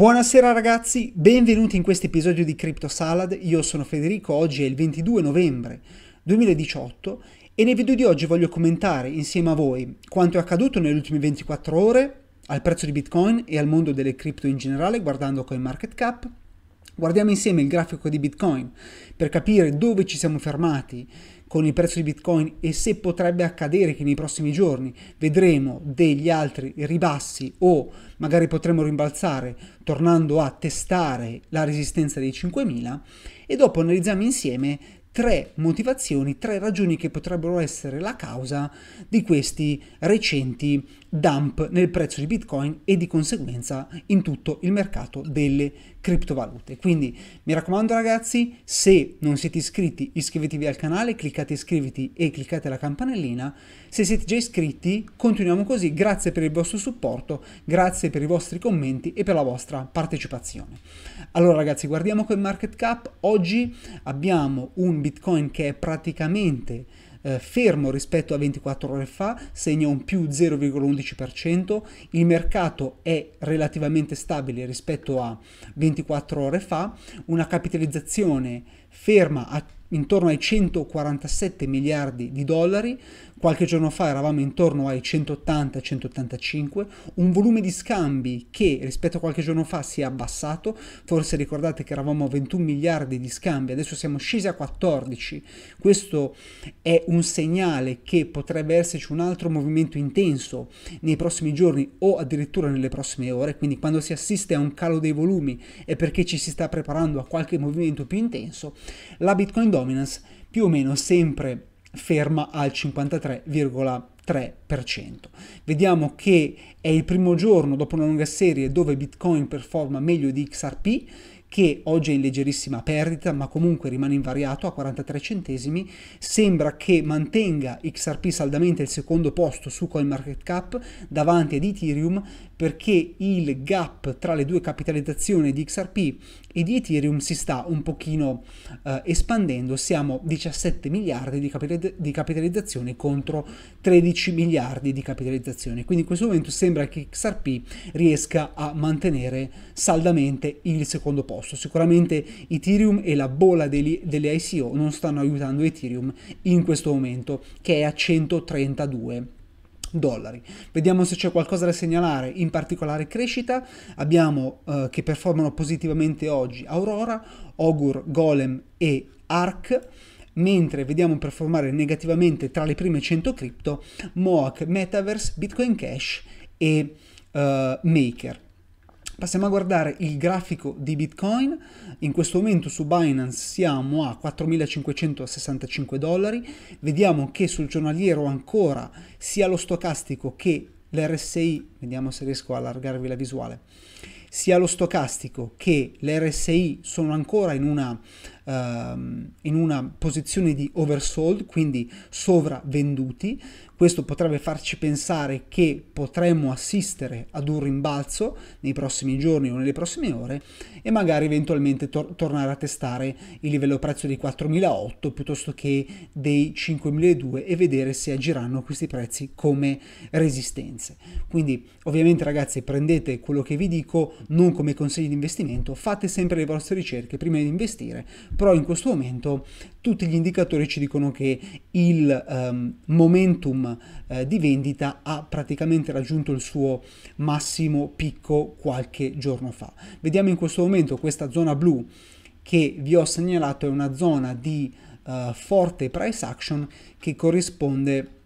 Buonasera ragazzi, benvenuti in questo episodio di Crypto Salad. Io sono Federico, oggi è il 22 novembre 2018 e nel video di oggi voglio commentare insieme a voi quanto è accaduto nelle ultime 24 ore al prezzo di Bitcoin e al mondo delle cripto in generale guardando CoinMarketCap Guardiamo insieme il grafico di Bitcoin per capire dove ci siamo fermati con il prezzo di Bitcoin e se potrebbe accadere che nei prossimi giorni vedremo degli altri ribassi o magari potremo rimbalzare tornando a testare la resistenza dei 5000 e dopo analizziamo insieme tre motivazioni, tre ragioni che potrebbero essere la causa di questi recenti dump nel prezzo di Bitcoin e di conseguenza in tutto il mercato delle criptovalute. Quindi mi raccomando ragazzi, se non siete iscritti iscrivetevi al canale, cliccate iscriviti e cliccate la campanellina. Se siete già iscritti continuiamo così, grazie per il vostro supporto, grazie per i vostri commenti e per la vostra partecipazione. Allora ragazzi, guardiamo market cap. oggi abbiamo un Bitcoin che è praticamente eh, fermo rispetto a 24 ore fa, segna un più 0,11%, il mercato è relativamente stabile rispetto a 24 ore fa, una capitalizzazione ferma a intorno ai 147 miliardi di dollari, qualche giorno fa eravamo intorno ai 180-185, un volume di scambi che rispetto a qualche giorno fa si è abbassato, forse ricordate che eravamo a 21 miliardi di scambi, adesso siamo scesi a 14, questo è un segnale che potrebbe esserci un altro movimento intenso nei prossimi giorni o addirittura nelle prossime ore, quindi quando si assiste a un calo dei volumi è perché ci si sta preparando a qualche movimento più intenso, la Bitcoin Dollar dominance più o meno sempre ferma al 53,3%. Vediamo che è il primo giorno dopo una lunga serie dove Bitcoin performa meglio di XRP, che oggi è in leggerissima perdita, ma comunque rimane invariato a 43 centesimi, sembra che mantenga XRP saldamente il secondo posto su CoinMarketCap davanti ad Ethereum perché il gap tra le due capitalizzazioni di XRP e di Ethereum si sta un pochino eh, espandendo, siamo 17 miliardi di, capitalizz- di, capitalizzazione contro 13 miliardi di capitalizzazione, quindi in questo momento sembra che XRP riesca a mantenere saldamente il secondo posto. Sicuramente Ethereum e la bolla degli, delle ICO non stanno aiutando Ethereum in questo momento che è a 132 dollari. Vediamo se c'è qualcosa da segnalare, in particolare crescita. Abbiamo eh, che performano positivamente oggi Aurora, Augur, Golem e Arc mentre vediamo performare negativamente tra le prime 100 cripto Moac, Metaverse, Bitcoin Cash e uh, Maker. Passiamo a guardare il grafico di Bitcoin, in questo momento su Binance siamo a 4.565 dollari, vediamo che sul giornaliero ancora sia lo stocastico che l'RSI, vediamo se riesco a allargarvi la visuale, sia lo stocastico che l'RSI sono ancora in una, uh, in una posizione di oversold, quindi sovravenduti, questo potrebbe farci pensare che potremmo assistere ad un rimbalzo nei prossimi giorni o nelle prossime ore e magari eventualmente tor- tornare a testare il livello prezzo dei 4.008 piuttosto che dei 5.002 e vedere se agiranno questi prezzi come resistenze. Quindi ovviamente ragazzi prendete quello che vi dico non come consigli di investimento, fate sempre le vostre ricerche prima di investire, però in questo momento tutti gli indicatori ci dicono che il um, momentum eh, di vendita ha praticamente raggiunto il suo massimo picco qualche giorno fa. Vediamo in questo momento questa zona blu che vi ho segnalato è una zona di eh, forte price action che corrisponde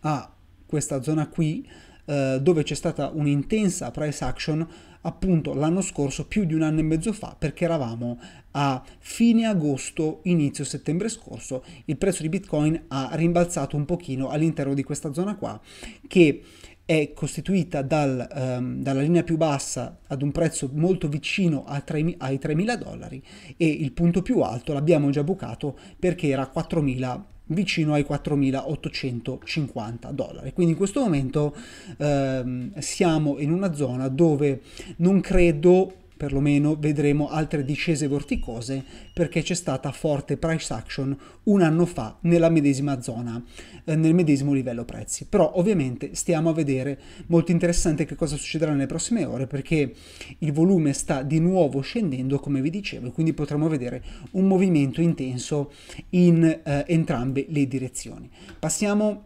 a questa zona qui eh, dove c'è stata un'intensa price action appunto l'anno scorso, più di un anno e mezzo fa, perché eravamo a fine agosto, inizio settembre scorso, il prezzo di Bitcoin ha rimbalzato un pochino all'interno di questa zona qua, che è costituita dal, um, dalla linea più bassa ad un prezzo molto vicino tre, ai 3.000 dollari e il punto più alto l'abbiamo già bucato perché era 4.000 vicino ai 4.850 dollari. Quindi in questo momento ehm, siamo in una zona dove non credo perlomeno vedremo altre discese vorticose perché c'è stata forte price action un anno fa nella medesima zona, eh, nel medesimo livello prezzi. Però ovviamente stiamo a vedere molto interessante che cosa succederà nelle prossime ore perché il volume sta di nuovo scendendo come vi dicevo, quindi potremo vedere un movimento intenso in eh, entrambe le direzioni. Passiamo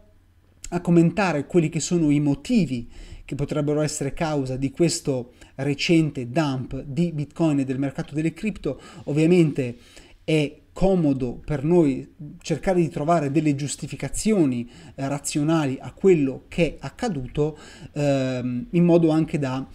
a commentare quelli che sono i motivi che potrebbero essere causa di questo recente dump di Bitcoin e del mercato delle cripto, ovviamente è comodo per noi cercare di trovare delle giustificazioni eh, razionali a quello che è accaduto ehm, in modo anche da,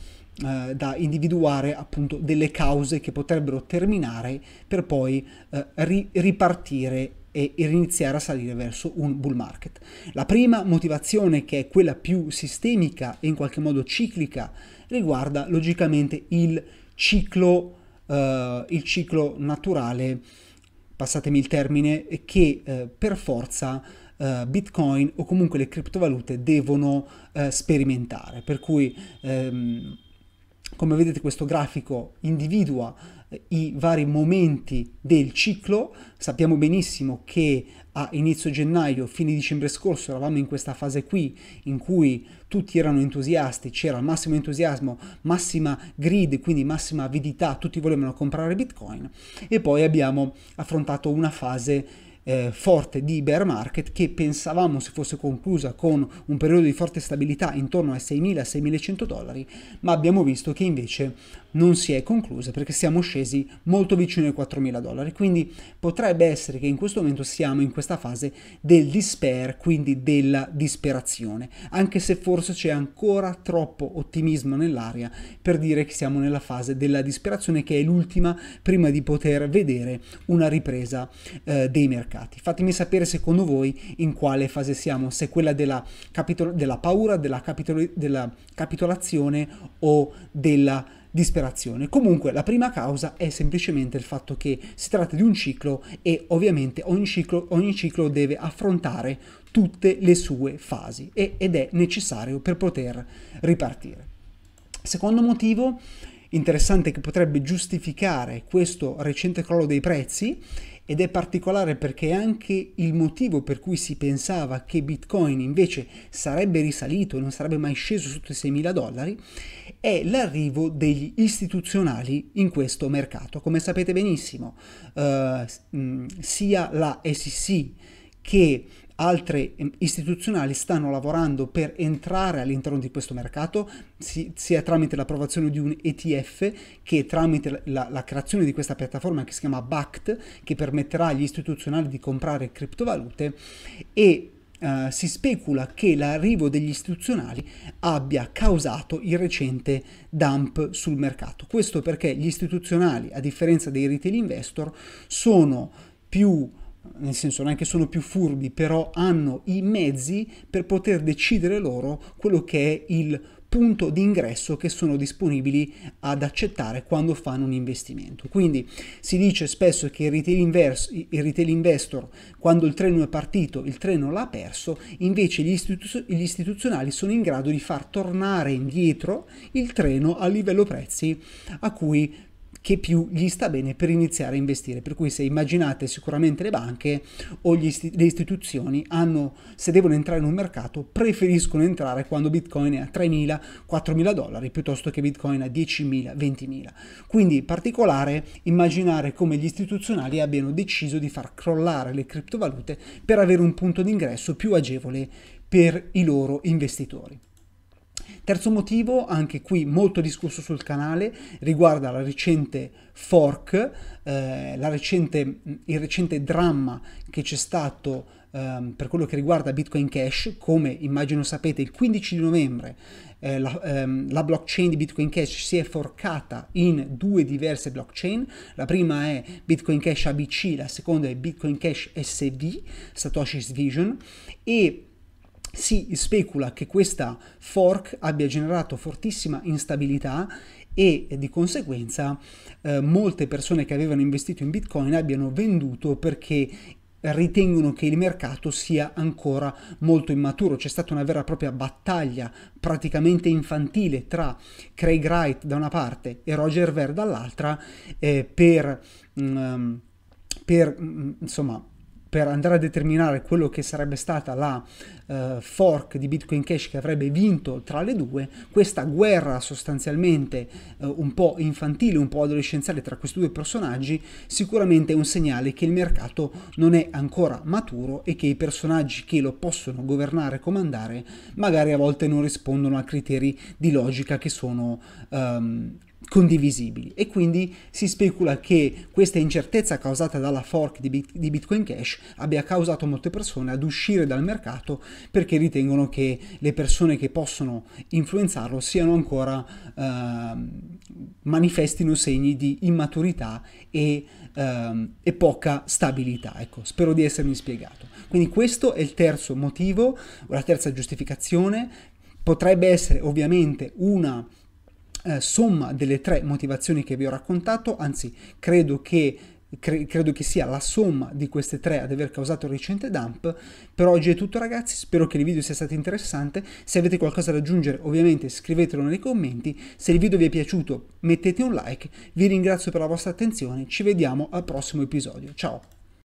eh, da, individuare appunto delle cause che potrebbero terminare per poi eh, ri- ripartire e iniziare a salire verso un bull market. La prima motivazione, che è quella più sistemica e in qualche modo ciclica, riguarda logicamente il ciclo, eh, il ciclo naturale, passatemi il termine, che eh, per forza Uh, Bitcoin o comunque le criptovalute devono uh, sperimentare. Per cui, um, come vedete, questo grafico individua i vari momenti del ciclo. Sappiamo benissimo che a inizio gennaio, fine dicembre scorso, eravamo in questa fase qui in cui tutti erano entusiasti, c'era massimo entusiasmo, massima grid, quindi massima avidità, tutti volevano comprare Bitcoin e poi abbiamo affrontato una fase eh, forte di bear market che pensavamo si fosse conclusa con un periodo di forte stabilità intorno ai 6.000-6.100 dollari, ma abbiamo visto che invece non si è conclusa perché siamo scesi molto vicino ai 4.000 dollari, quindi potrebbe essere che in questo momento siamo in questa fase del despair, quindi della disperazione, anche se forse c'è ancora troppo ottimismo nell'aria per dire che siamo nella fase della disperazione che è l'ultima prima di poter vedere una ripresa eh, dei mercati. Fatemi sapere secondo voi in quale fase siamo, se quella della, capitol- della paura, della, capitolo- della capitolazione o della disperazione. Comunque la prima causa è semplicemente il fatto che si tratta di un ciclo e ovviamente ogni ciclo, ogni ciclo deve affrontare tutte le sue fasi e, ed è necessario per poter ripartire. Secondo motivo interessante che potrebbe giustificare questo recente crollo dei prezzi ed è particolare perché anche il motivo per cui si pensava che Bitcoin invece sarebbe risalito e non sarebbe mai sceso sotto i 6.000 dollari è l'arrivo degli istituzionali in questo mercato. Come sapete benissimo, eh, sia la SEC che altre ehm, istituzionali stanno lavorando per entrare all'interno di questo mercato, sia tramite l'approvazione di un ETF che tramite la, la creazione di questa piattaforma che si chiama BACT, che permetterà agli istituzionali di comprare criptovalute e Uh, si specula che l'arrivo degli istituzionali abbia causato il recente dump sul mercato. Questo perché gli istituzionali, a differenza dei retail investor, sono più nel senso neanche sono più furbi, però hanno i mezzi per poter decidere loro quello che è il punto di ingresso che sono disponibili ad accettare quando fanno un investimento. Quindi si dice spesso che il retail, inverse, il retail investor quando il treno è partito il treno l'ha perso, invece gli, istituzio- gli istituzionali sono in grado di far tornare indietro il treno a livello prezzi a cui che più gli sta bene per iniziare a investire. Per cui se immaginate sicuramente le banche o isti- le istituzioni hanno, se devono entrare in un mercato, preferiscono entrare quando Bitcoin è a 3.000, 4.000 dollari piuttosto che Bitcoin a 10.000, 20.000. Quindi in particolare immaginare come gli istituzionali abbiano deciso di far crollare le criptovalute per avere un punto d'ingresso più agevole per i loro investitori. Terzo motivo, anche qui molto discusso sul canale, riguarda la recente fork, eh, la recente, mm, il recente dramma che c'è stato eh, per quello che riguarda Bitcoin Cash, come immagino sapete il 15 di novembre eh, la, ehm, la, blockchain di Bitcoin Cash si è forcata in due diverse blockchain, la prima è Bitcoin Cash ABC, la seconda è Bitcoin Cash SV, Satoshi's Vision, e si specula che questa fork abbia generato fortissima instabilità e di conseguenza eh, molte persone che avevano investito in Bitcoin abbiano venduto perché ritengono che il mercato sia ancora molto immaturo. C'è stata una vera e propria battaglia praticamente infantile tra Craig Wright da una parte e Roger Ver dall'altra eh, per, mh, mm, ehm, per mh, mm, insomma per andare a determinare quello che sarebbe stata la uh, fork di Bitcoin Cash che avrebbe vinto tra le due, questa guerra sostanzialmente uh, un po' infantile, un po' adolescenziale tra questi due personaggi, sicuramente è un segnale che il mercato non è ancora maturo e che i personaggi che lo possono governare e comandare magari a volte non rispondono a criteri di logica che sono um, condivisibili e quindi si specula che questa incertezza causata dalla fork di, Bit- di, Bitcoin Cash abbia causato molte persone ad uscire dal mercato perché ritengono che le persone che possono influenzarlo siano ancora eh, manifestino segni di immaturità e, eh, e poca stabilità. Ecco, spero di essermi spiegato. Quindi questo è il terzo motivo, la terza giustificazione. Potrebbe essere ovviamente una eh, somma delle tre motivazioni che vi ho raccontato, anzi credo che credo che sia la somma di queste tre ad aver causato il recente dump. Per oggi è tutto ragazzi, spero che il video sia stato interessante, se avete qualcosa da aggiungere ovviamente scrivetelo nei commenti, se il video vi è piaciuto mettete un like, vi ringrazio per la vostra attenzione, ci vediamo al prossimo episodio, ciao!